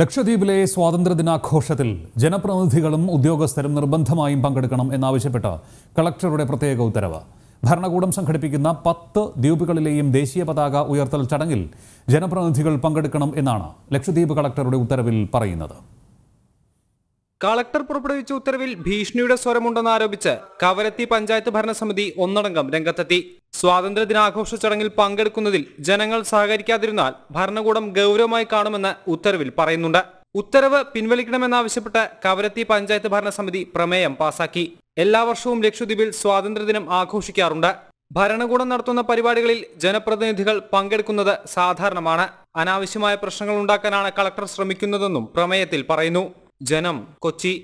ലക്ഷദ്വീപിലെ സ്വാതന്ത്ര്യദിനാഘോഷത്തിൽ ജനപ്രതിനിധികളും ഉദ്യോഗസ്ഥരും നിർബന്ധമായും പങ്കെടുക്കണം എന്നാവശ്യപ്പെട്ട് കളക്ടറുടെ പ്രത്യേക ഉത്തരവ് ഭരണകൂടം സംഘടിപ്പിക്കുന്ന പത്ത് ദ്വീപുകളിലെയും ദേശീയ പതാക ഉയർത്തൽ ചടങ്ങിൽ ജനപ്രതിനിധികൾ പങ്കെടുക്കണം എന്നാണ് ലക്ഷദ്വീപ് കളക്ടറുടെ ഉത്തരവിൽ പറയുന്നത് കളക്ടർ പുറപ്പെടുവിച്ച ഉത്തരവിൽ ഭീഷണിയുടെ സ്വരമുണ്ടെന്ന് ആരോപിച്ച് കവരത്തി പഞ്ചായത്ത് ഭരണസമിതി ഒന്നടങ്കം രംഗത്തെത്തി സ്വാതന്ത്ര്യ ദിനാഘോഷ ചടങ്ങിൽ പങ്കെടുക്കുന്നതിൽ ജനങ്ങൾ സഹകരിക്കാതിരുന്നാൽ ഭരണകൂടം ഗൗരവമായി കാണുമെന്ന് ഉത്തരവിൽ പറയുന്നുണ്ട് ഉത്തരവ് പിൻവലിക്കണമെന്നാവശ്യപ്പെട്ട് കവരത്തി പഞ്ചായത്ത് ഭരണസമിതി പ്രമേയം പാസാക്കി എല്ലാ വർഷവും ലക്ഷദ്വീപിൽ സ്വാതന്ത്ര്യദിനം ആഘോഷിക്കാറുണ്ട് ഭരണകൂടം നടത്തുന്ന പരിപാടികളിൽ ജനപ്രതിനിധികൾ പങ്കെടുക്കുന്നത് സാധാരണമാണ് അനാവശ്യമായ പ്രശ്നങ്ങൾ ഉണ്ടാക്കാനാണ് കളക്ടർ ശ്രമിക്കുന്നതെന്നും പ്രമേയത്തിൽ പറയുന്നു जनम कोची